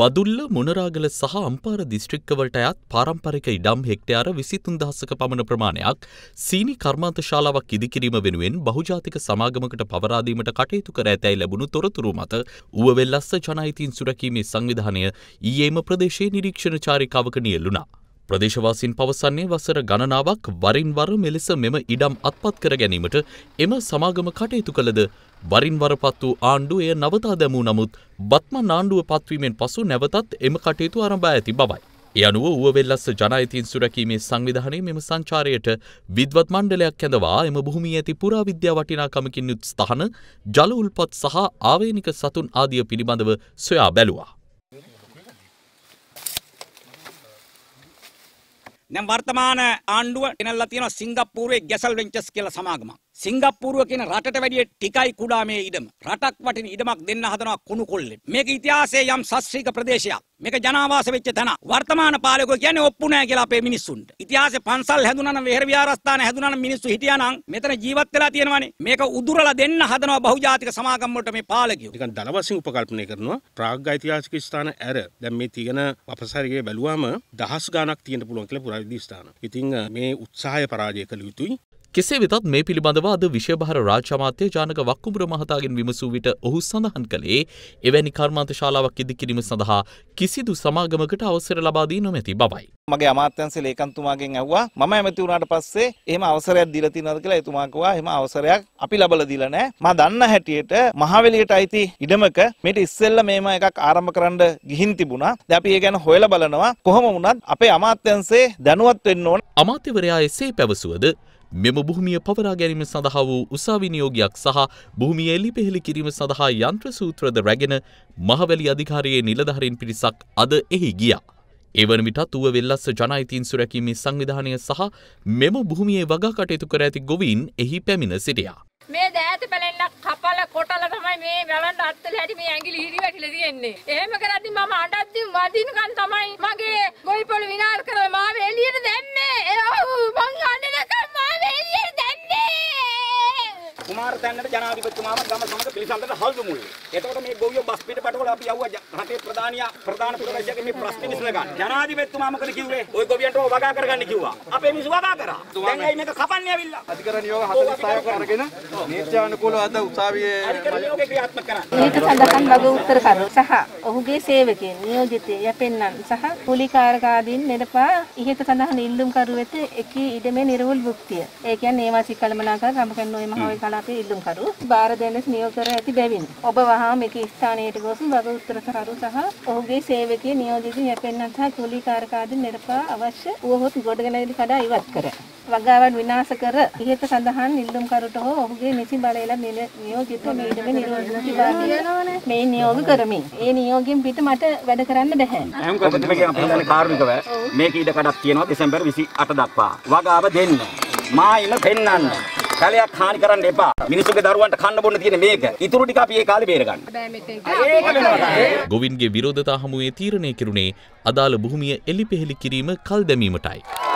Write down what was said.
බදුල්ල මොනරාගල සහ අම්පාර දිස්ත්‍රික්කවලට අයත් පාරම්පරික ඉඩම් හෙක්ටයාර විසිතුන් දහසක පමණ ප්‍රමාණයක් සීනි කර්මාන්ත ශාලාවක් ඉදිකිරීම වෙනුවෙන් බහුජාතික සමාගමකට පවරාදීමට කටයුතු කර ඇතැයි ලැබුණු තොරතුරු මත ඌවවෙල්ලස්ස ජනයිතීන් සුරැකීමේ සංවිධානය ඊයේම ප්‍රදේශයේ නිරීක්ෂණ චාරිකාවක නියලුණා. ප්‍රදේශවාසින් පවසන්නේ වසර ගණනාවක් වරින් වර මෙලෙස මෙම ඉඩම් අත්පත් කර ගැනීමට එම සමාගම කටයුතු කළද වරින් වර පත් වූ ආණ්ඩු එය නවතා දැමූ නමුත් බත්මන් ආණ්ඩුව පත්වීමෙන් පසු නැවතත් එම කටයුතු ආරම්භා ඇති බවයි. ඒ අනුව ඌවවෙල්ලස්ස ජනයිතින් සුරැකීමේ සංවිධානය මෙම සංචාරයට විද්වත් මණ්ඩලයක් ඇඳවා එම භූමිය ඇති පුරාවිද්‍යා වටිනාකමකින් යුත් ස්ථාන ජල උල්පත් සහ ආවේනික සතුන් ආදිය පිළිබඳව සොයා බැලුවා. දැන් වර්තමාන ආණ්ඩුව ගෙනල්ලා තියෙනවා සිංගප්පූරුවේ ගැසල් වෙන්චස් කියලා සමාගමක්. සිංගප්පූරුව කියන රටට වැඩිය ටිකයි කුඩා මේ ඉඩම. රටක් වටින ඉඩමක් දෙන්න හදනවා කුණු කොල්ලෙන්. මේක ඉතිහාසයේ යම් සස්ත්‍රීක ප්‍රදේශයක්. මේක ජනාවාස වෙච්ච තැන. වර්තමාන පාලකයෝ කියන්නේ ඔප්පු නැහැ කියලා අපේ මිනිස්සුන්ට. ඉතිහාසයේ පන්සල් හැදුනා නම් වෙහෙර විහාරස්ථාන හැදුනා නම් මිනිස්සු හිටියා නම් මෙතන ජීවත් වෙලා තියෙනවානේ. මේක උදුරලා දෙන්න හදනවා බහුජාතික සමාගම් වලට මේ පාලකයෝ. නිකන් දල වශයෙන් උපකල්පනය කරනවා. ප්‍රාග් ඓතිහාසික ස්ථාන ඇර දැන් මේ තියෙන අපසාරිකය බැලුවාම දහස් ගණක් තියෙන්න පුළුවන් කියලා පුරාවිද්‍ය ස්ථාන. ඉතින් මේ උත්සාහය පරාජය කළ යුතුයි. කෙසේ වෙතත් මේ පිළිබඳව අද විශෂභාර රාජමාත්‍ය ජානක වක්කුමර මහතාගෙන් විමසූ විට ඔහු සඳහන් කළේ එවැනි කර්මාන්ත ශාලාවක් ඉදි කිරීම සඳහා කිසිදු සමාගමකට අවසර ලබාදී නොමැති බවයි. මගේ අමාත්‍යන්සේ ලේකන්තුමාගෙන් ඇව්වා මම ඇමති වුණාට පස්සේ එහෙම අවසරයක් දීලා තියෙනවද කියලා එතුමා කිව්වා එහෙම අවසරයක් අපි ලබලා දීලා නැහැ. මම දන්න හැටියට මහවැලියට අයිති ඉඩමක මේට ඉස්සෙල්ලා මේම එකක් ආරම්භ කරන්න ගිහින් තිබුණා. දැන් අපි ඒ ගැන හොයලා බලනවා. කොහොම වුණත් අපේ අමාත්‍යන්සේ දැනුවත් වෙන්න ඕන. අමාත්‍යවරයා එසේ පැවසුවද මෙම භූමිය පවරා ගැනීම සඳහා වූ උසාවිනියෝගයක් සහ භූමිය එලි පෙහෙළි කිරීම සඳහා යන්ත්‍ර සූත්‍රද රැගෙන මහවැලි අධිකාරයේ නිලධහරින් පිරිසක් අද එහි ගියා. එවන විටත් ඌව වෙල්ලස්ස ජනයිතින් සුරැකීමේ සංවිධානය සහ මෙම භූමියේ වගා කටයුතු කර ඇති ගොවීන් එහි පැමිණ සිටියා. මේ දෑත පැලෙන්නක් කපල කොටල තමයි මේ වැවන්න අත්තල හැටි මේ ඇඟිලි හිරි වැටිලා තියෙන්නේ. එහෙම කරද්දි මම අඬද්දි වදිනකන් තමයි මගේ ගොයි පවත්වන්නට ජනාධිපතිතුමාම ගම සමග පිළිසඳට හල්දු මුල්ලේ. එතකොට මේ ගොවියෝ බස් පිටපටවල අපි යවුවා රටේ ප්‍රධානියා ප්‍රධාන පුරවැසියාගේ මේ ප්‍රශ්නේ විසඳ ගන්න. ජනාධිපතිතුමා මොකද කිව්වේ? ওই ගොවියන්ට ඔය වගා කරගන්න කිව්වා. අපේ මිනිස්සු වගා කරා. දැන් ඇයි මේක කපන්නේ ඇවිල්ලා? අධිකරණ යෝග 46ක් අරගෙන නීත්‍යානුකූලව අද උසාවියේ අධිකරණ යෝගේ ක්‍රියාත්මක කරන්න. ඊට සඳහන් වග උත්තරකරු සහ ඔහුගේ සේවකයන් නියෝජිතය යැපෙන්නන් සහ කුලිකාරකාදීන් නෙඩපා ඉහත සඳහන් ඉල්ලුම්කරු වෙත එකී ඉඩමේ නිර්වුල් භුක්තිය. ඒ කියන්නේ ඒවාසී කළමනාකර රඹකන් නොයි මහ විද්‍යාලයේ ඉල්ලුම් ඇමැතුම්කරු භාර දෙනෙත් නියෝග කර ඇති බැවින් ඔබ වහා මෙකී ස්ථානයට ගොස් වග උත්තරකරු සහ ඔහුගේ සේවකයේ නියෝජිතින් යැපෙන්නත් හා කුලී කාර්කාදීන් නිර්පා අවශ්‍ය වුවහොත් ගොඩනැගිලි කඩා ඉවත් කර වගාවන් විනාශ කර ඉහත සඳහන් නිල්දුම්කරුට හෝ ඔහුගේ නිසි බලයල නියෝජිත මීඩමේ නිරෝධන විභාගය මේ නියෝග කරමි. ඒ නියෝගයෙන් පිට මට වැඩ කරන්න බැහැ. මම කොහොමද කියන්නේ කාර්මිකව මේක ඉඩ කඩක් තියෙනවා දෙසැම්බර් 28 දක්වා. වගාව දෙන්න. මා එම පෙන්වන්න. කැලයක් හානි කරන්න එපා. මිනිසුන්ගේ දරුවන්ට කන්න බොන්න තියෙන මේක. ඉතුරු ටික අපි ඒ කාලේ බේර ගන්න. ගොවින්ගේ විරෝධතා හමුවේ තීරණය කෙරුණේ අදාළ භූමිය එලිපෙහෙලි කිරීම කල් දැමීමටයි.